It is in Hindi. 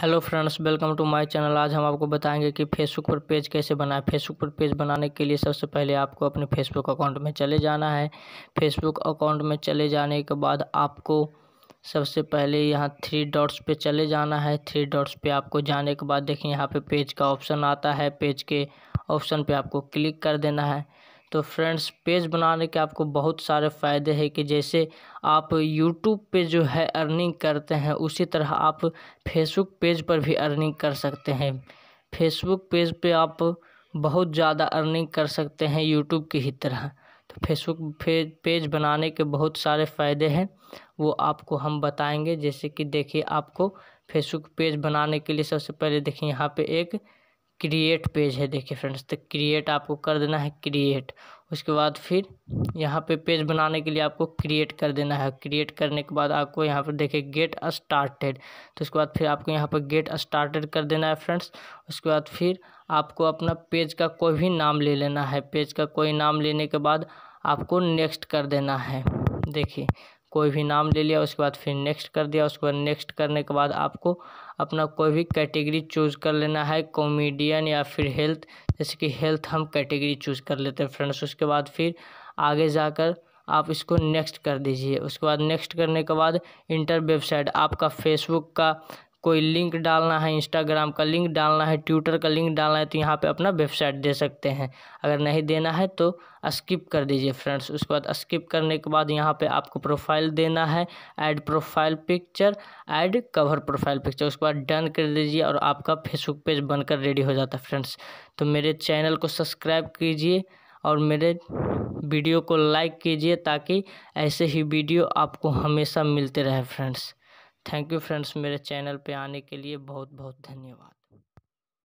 hello friends welcome to my channel आज हम आपको बताएंगे कि फेसबुक पर पेज कैसे बनाएं फेसबुक पर पेज बनाने के लिए सबसे पहले आपको अपने फेसबुक अकाउंट में चले जाना है फेसबुक अकाउंट में चले जाने के बाद आपको सबसे पहले यहाँ थ्री डॉट्स पे चले जाना है थ्री डॉट्स पे आपको जाने के बाद देखिए यहाँ पे पेज का ऑप्शन आता है पेज के ऑप्शन पर पे आपको क्लिक कर देना है तो फ्रेंड्स पेज बनाने के आपको बहुत सारे फ़ायदे हैं कि जैसे आप यूट्यूब पे जो है अर्निंग करते हैं उसी तरह आप फेसबुक पेज पर भी अर्निंग कर सकते हैं फेसबुक पेज पे आप बहुत ज़्यादा अर्निंग कर सकते हैं यूट्यूब की ही तरह तो फेसबुक पेज बनाने के बहुत सारे फ़ायदे हैं वो आपको हम बताएंगे जैसे कि देखिए आपको फेसबुक पेज बनाने के लिए सबसे पहले देखिए यहाँ पे एक क्रिएट पेज है देखिए फ्रेंड्स तो क्रिएट आपको कर देना है क्रिएट उसके बाद फिर यहाँ पे पेज बनाने के लिए आपको क्रिएट कर देना है क्रिएट करने के बाद आपको यहाँ पर देखिए गेट स्टार्टेड तो उसके बाद फिर आपको यहाँ पर गेट स्टार्टेड कर देना है फ्रेंड्स उसके बाद फिर आपको अपना पेज का कोई भी नाम ले लेना है पेज का कोई नाम लेने के बाद आपको नेक्स्ट कर देना है देखिए कोई भी नाम ले लिया उसके बाद फिर नेक्स्ट कर दिया उसके बाद नेक्स्ट करने के बाद आपको अपना कोई भी कैटेगरी चूज़ कर लेना है कॉमेडियन या फिर हेल्थ जैसे कि हेल्थ हम कैटेगरी चूज़ कर लेते हैं फ्रेंड्स उसके बाद फिर आगे जाकर आप इसको नेक्स्ट कर दीजिए उसके बाद नेक्स्ट करने के बाद इंटर वेबसाइट आपका फेसबुक का कोई लिंक डालना है इंस्टाग्राम का लिंक डालना है ट्विटर का लिंक डालना है तो यहाँ पे अपना वेबसाइट दे सकते हैं अगर नहीं देना है तो स्किप कर दीजिए फ्रेंड्स उसके बाद स्किप करने के बाद यहाँ पे आपको प्रोफाइल देना है add profile picture add cover profile picture उसके बाद डन कर दीजिए और आपका फेसबुक पेज बनकर रेडी हो जाता है फ्रेंड्स तो मेरे चैनल को सब्सक्राइब कीजिए और मेरे वीडियो को लाइक कीजिए ताकि ऐसे ही वीडियो आपको हमेशा मिलते रहे फ्रेंड्स थैंक यू फ्रेंड्स मेरे चैनल पे आने के लिए बहुत बहुत धन्यवाद